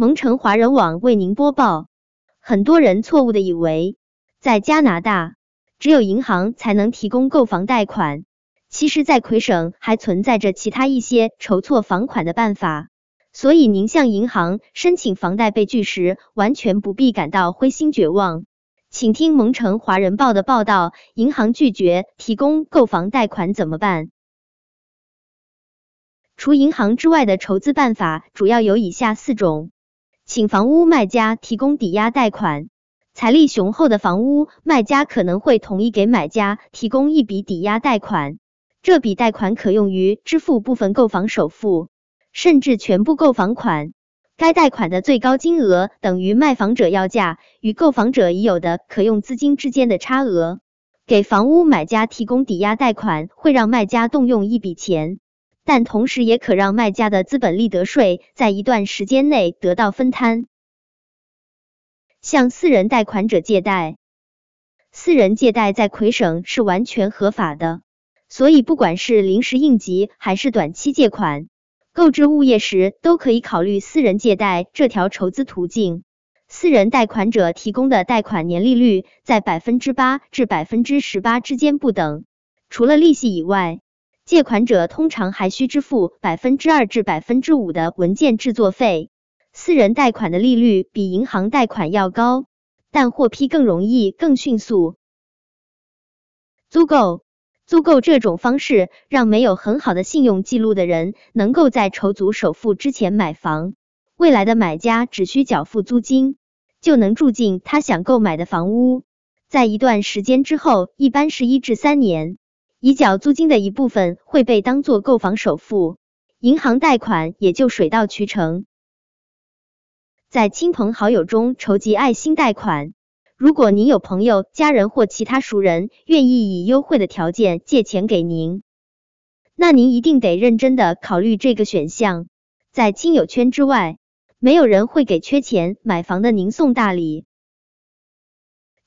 蒙城华人网为您播报：很多人错误的以为，在加拿大只有银行才能提供购房贷款。其实，在魁省还存在着其他一些筹措房款的办法。所以，您向银行申请房贷被拒时，完全不必感到灰心绝望。请听蒙城华人报的报道：银行拒绝提供购房贷款怎么办？除银行之外的筹资办法主要有以下四种。请房屋卖家提供抵押贷款。财力雄厚的房屋卖家可能会同意给买家提供一笔抵押贷款，这笔贷款可用于支付部分购房首付，甚至全部购房款。该贷款的最高金额等于卖房者要价与购房者已有的可用资金之间的差额。给房屋买家提供抵押贷款会让卖家动用一笔钱。但同时也可让卖家的资本利得税在一段时间内得到分摊。向私人贷款者借贷，私人借贷在魁省是完全合法的，所以不管是临时应急还是短期借款，购置物业时都可以考虑私人借贷这条筹资途径。私人贷款者提供的贷款年利率在百分之八至百分之十八之间不等。除了利息以外，借款者通常还需支付百分之二至百分之五的文件制作费。私人贷款的利率比银行贷款要高，但获批更容易、更迅速。租购租购这种方式让没有很好的信用记录的人能够在筹足首付之前买房。未来的买家只需缴付租金，就能住进他想购买的房屋。在一段时间之后，一般是一至三年。已缴租金的一部分会被当做购房首付，银行贷款也就水到渠成。在亲朋好友中筹集爱心贷款，如果您有朋友、家人或其他熟人愿意以优惠的条件借钱给您，那您一定得认真的考虑这个选项。在亲友圈之外，没有人会给缺钱买房的您送大礼。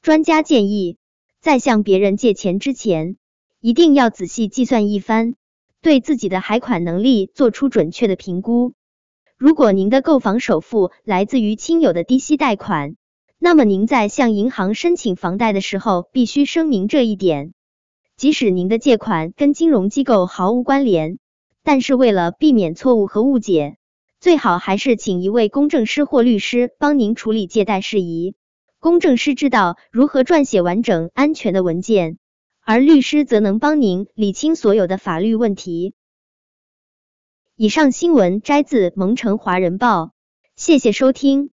专家建议，在向别人借钱之前。一定要仔细计算一番，对自己的还款能力做出准确的评估。如果您的购房首付来自于亲友的低息贷款，那么您在向银行申请房贷的时候，必须声明这一点。即使您的借款跟金融机构毫无关联，但是为了避免错误和误解，最好还是请一位公证师或律师帮您处理借贷事宜。公证师知道如何撰写完整、安全的文件。而律师则能帮您理清所有的法律问题。以上新闻摘自《蒙城华人报》，谢谢收听。